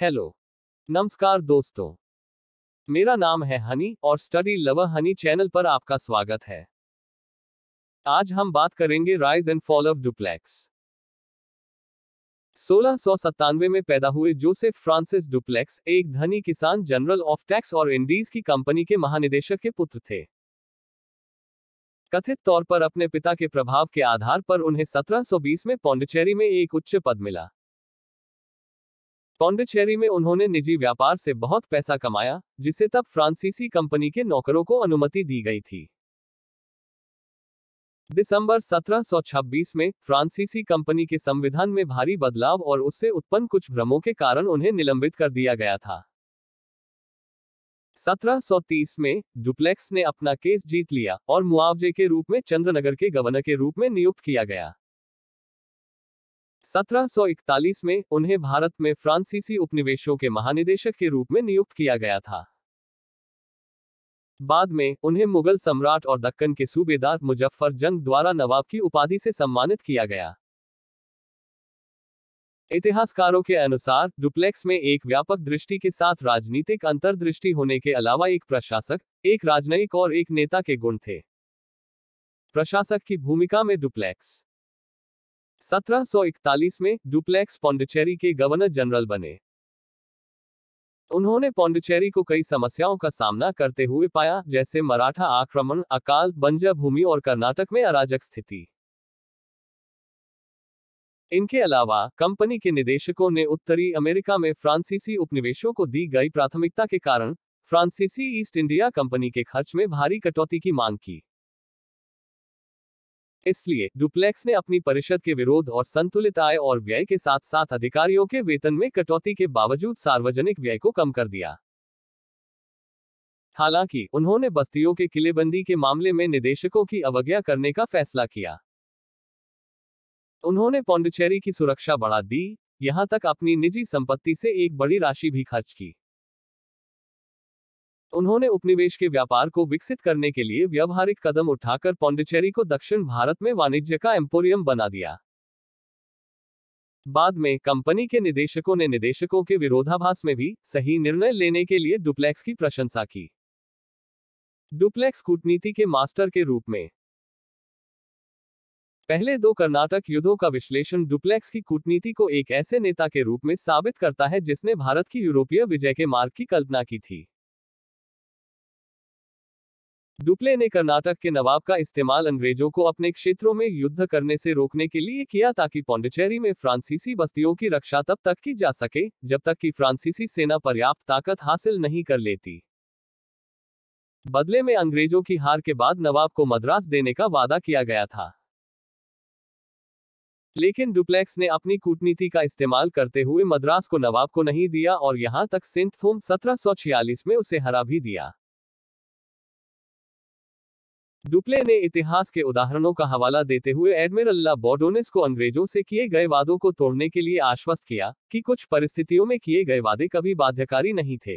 hello नमस्कार दोस्तों मेरा नाम है हनी और स्टडी लवर हनी चैनल पर आपका स्वागत है आज हम बात करेंगे rise and fall of Dupleix सोलह में पैदा हुए जोसेफ फ्रांसिस डुप्लेक्स एक धनी किसान जनरल ऑफ टैक्स और इंडीज की कंपनी के महानिदेशक के पुत्र थे कथित तौर पर अपने पिता के प्रभाव के आधार पर उन्हें 1720 में पौंडचेरी में एक उच्च पद मिला पौंडिचेरी में उन्होंने निजी व्यापार से बहुत पैसा कमाया जिसे तब फ्रांसीसी कंपनी के नौकरों को अनुमति दी गई थी दिसंबर 1726 में फ्रांसीसी कंपनी के संविधान में भारी बदलाव और उससे उत्पन्न कुछ भ्रमों के कारण उन्हें निलंबित कर दिया गया था 1730 में डुप्लेक्स ने अपना केस जीत लिया और मुआवजे के रूप में चंद्रनगर के गवर्नर के रूप में नियुक्त किया गया 1741 में उन्हें भारत में फ्रांसीसी उपनिवेशों के महानिदेशक के रूप में नियुक्त किया गया था बाद में उन्हें मुगल सम्राट और दक्कन के सूबेदार मुजफ्फर जंग द्वारा नवाब की उपाधि से सम्मानित किया गया इतिहासकारों के अनुसार डुप्लेक्स में एक व्यापक दृष्टि के साथ राजनीतिक अंतर्दृष्टि होने के अलावा एक प्रशासक एक राजनयिक और एक नेता के गुण थे प्रशासक की भूमिका में डुप्लेक्स 1741 में डुप्लेक्स पौंडचेरी के गवर्नर जनरल बने उन्होंने पौंडचेरी को कई समस्याओं का सामना करते हुए पाया जैसे मराठा आक्रमण अकाल बंजर भूमि और कर्नाटक में अराजक स्थिति इनके अलावा कंपनी के निदेशकों ने उत्तरी अमेरिका में फ्रांसीसी उपनिवेशों को दी गई प्राथमिकता के कारण फ्रांसीसी ईस्ट इंडिया कंपनी के खर्च में भारी कटौती की मांग की इसलिए डुप्लेक्स ने अपनी परिषद के विरोध और संतुलित आय और व्यय के साथ साथ अधिकारियों के वेतन में कटौती के बावजूद सार्वजनिक व्यय को कम कर दिया हालांकि उन्होंने बस्तियों के किलेबंदी के मामले में निदेशकों की अवज्ञा करने का फैसला किया उन्होंने पौंडचेरी की सुरक्षा बढ़ा दी यहां तक अपनी निजी संपत्ति से एक बड़ी राशि भी खर्च की उन्होंने उपनिवेश के व्यापार को विकसित करने के लिए व्यवहारिक कदम उठाकर पौंडिचेरी को दक्षिण भारत में वाणिज्य का एम्पोरियम बना दिया बाद में कंपनी के निदेशकों ने निदेशकों के विरोधाभास में भी सही निर्णय लेने के लिए डुप्लेक्स की प्रशंसा की डुप्लेक्स कूटनीति के मास्टर के रूप में पहले दो कर्नाटक युद्धों का विश्लेषण डुप्लेक्स की कूटनीति को एक ऐसे नेता के रूप में साबित करता है जिसने भारत की यूरोपीय विजय के मार्ग की कल्पना की थी डुप्ले ने कर्नाटक के नवाब का इस्तेमाल अंग्रेजों को अपने क्षेत्रों में युद्ध करने से रोकने के लिए किया ताकि पौंडचेरी में फ्रांसीसी बस्तियों की रक्षा तब तक की जा सके जब तक कि फ्रांसीसी सेना पर्याप्त ताकत हासिल नहीं कर लेती बदले में अंग्रेजों की हार के बाद नवाब को मद्रास देने का वादा किया गया था लेकिन डुप्लेक्स ने अपनी कूटनीति का इस्तेमाल करते हुए मद्रास को नवाब को नहीं दिया और यहां तक सेंट थोम 1746 में उसे हरा भी दिया डुप्ले ने इतिहास के उदाहरणों का हवाला देते हुए एडमिरल ला बोर्डोनेस को अंग्रेजों से किए गए वादों को तोड़ने के लिए आश्वस्त किया कि कुछ परिस्थितियों में किए गए वादे कभी बाध्यकारी नहीं थे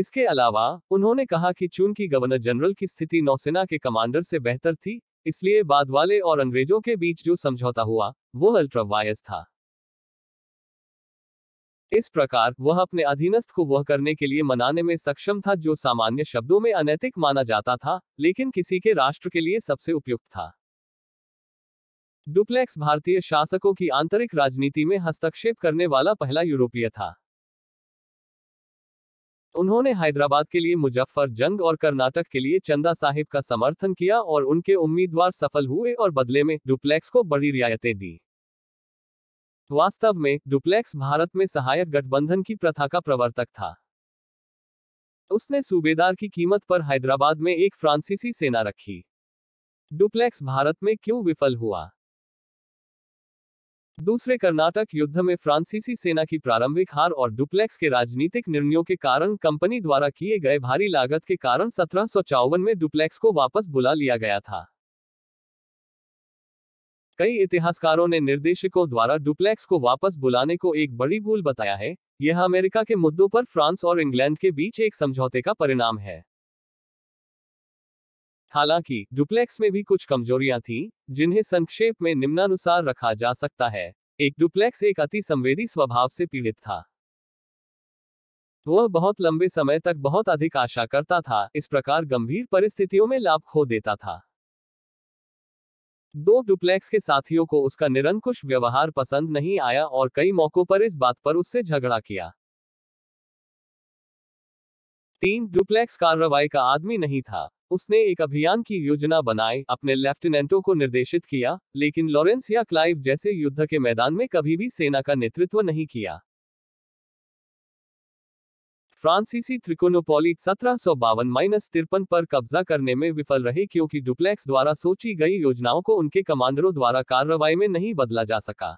इसके अलावा उन्होंने कहा कि चूंकि गवर्नर जनरल की स्थिति नौसेना के कमांडर से बेहतर थी इसलिए बाद वाले और अंग्रेजों के बीच जो समझौता हुआ वो अल्ट्रावायस था इस प्रकार वह अपने अधीनस्थ को वह करने के लिए मनाने में सक्षम था जो सामान्य शब्दों में अनैतिक माना जाता था लेकिन किसी के राष्ट्र के लिए सबसे उपयुक्त था डुप्लेक्स भारतीय शासकों की आंतरिक राजनीति में हस्तक्षेप करने वाला पहला यूरोपीय था उन्होंने हैदराबाद के लिए मुजफ्फर जंग और कर्नाटक के लिए चंदा साहिब का समर्थन किया और उनके उम्मीदवार सफल हुए और बदले में डुप्लेक्स को बड़ी रियायतें दी वास्तव में डुप्लेक्स भारत में सहायक गठबंधन की प्रथा का प्रवर्तक था उसने सूबेदार की कीमत पर हैदराबाद में एक फ्रांसीसी सेना रखी डुप्लेक्स भारत में क्यों विफल हुआ दूसरे कर्नाटक युद्ध में फ्रांसीसी सेना की प्रारंभिक हार और डुप्लेक्स के राजनीतिक निर्णयों के कारण कंपनी द्वारा किए गए भारी लागत के कारण सत्रह में डुप्लेक्स को वापस बुला लिया गया था कई इतिहासकारों ने निर्देशकों द्वारा डुप्लेक्स को वापस बुलाने को एक बड़ी भूल बताया है यह अमेरिका के मुद्दों पर फ्रांस और इंग्लैंड के बीच एक समझौते का परिणाम है हालांकि डुप्लेक्स में भी कुछ कमजोरियां थीं, जिन्हें संक्षेप में निम्नानुसार रखा जा सकता है एक डुप्लेक्स एक अति संवेदी स्वभाव से पीड़ित था वह बहुत लंबे समय तक बहुत अधिक आशा करता था इस प्रकार गंभीर परिस्थितियों में लाभ खो देता था दो डुप्लेक्स के साथियों को उसका निरंकुश व्यवहार पसंद नहीं आया और कई मौकों पर इस बात पर उससे झगड़ा किया तीन डुप्लेक्स कार्रवाई का आदमी नहीं था उसने एक अभियान की योजना बनाई अपने लेफ्टिनेंटों को निर्देशित किया लेकिन लॉरेंस या क्लाइव जैसे युद्ध के मैदान में कभी भी सेना का नेतृत्व नहीं किया फ्रांसीसी त्रिकोनोपोलिट सत्रह सौ बावन माइनस तिरपन पर कब्जा करने में विफल रहे क्योंकि डुप्लेक्स द्वारा सोची गई योजनाओं को उनके कमांडरों द्वारा कार्रवाई में नहीं बदला जा सका